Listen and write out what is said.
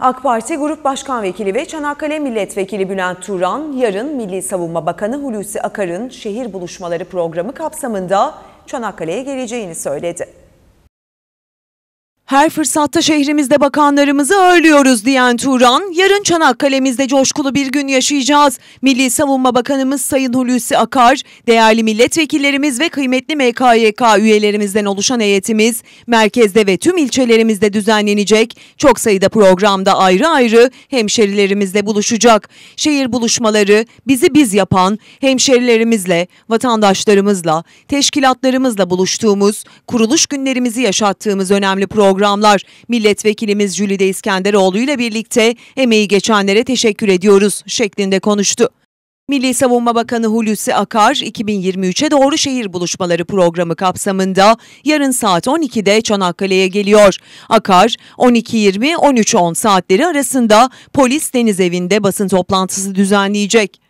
AK Parti Grup Başkan Vekili ve Çanakkale Milletvekili Bülent Turan, yarın Milli Savunma Bakanı Hulusi Akar'ın şehir buluşmaları programı kapsamında Çanakkale'ye geleceğini söyledi. Her fırsatta şehrimizde bakanlarımızı ağırlıyoruz diyen Turan, yarın Çanakkale'mizde coşkulu bir gün yaşayacağız. Milli Savunma Bakanımız Sayın Hulusi Akar, değerli milletvekillerimiz ve kıymetli MKYK üyelerimizden oluşan heyetimiz, merkezde ve tüm ilçelerimizde düzenlenecek. Çok sayıda programda ayrı ayrı hemşerilerimizle buluşacak. Şehir buluşmaları bizi biz yapan hemşerilerimizle, vatandaşlarımızla, teşkilatlarımızla buluştuğumuz, kuruluş günlerimizi yaşattığımız önemli program programlar. Milletvekilimiz Jülide İskenderoğlu ile birlikte emeği geçenlere teşekkür ediyoruz şeklinde konuştu. Milli Savunma Bakanı Hulusi Akar, 2023'e doğru şehir buluşmaları programı kapsamında yarın saat 12'de Çanakkale'ye geliyor. Akar, 12.20-13.10 saatleri arasında polis deniz evinde basın toplantısı düzenleyecek.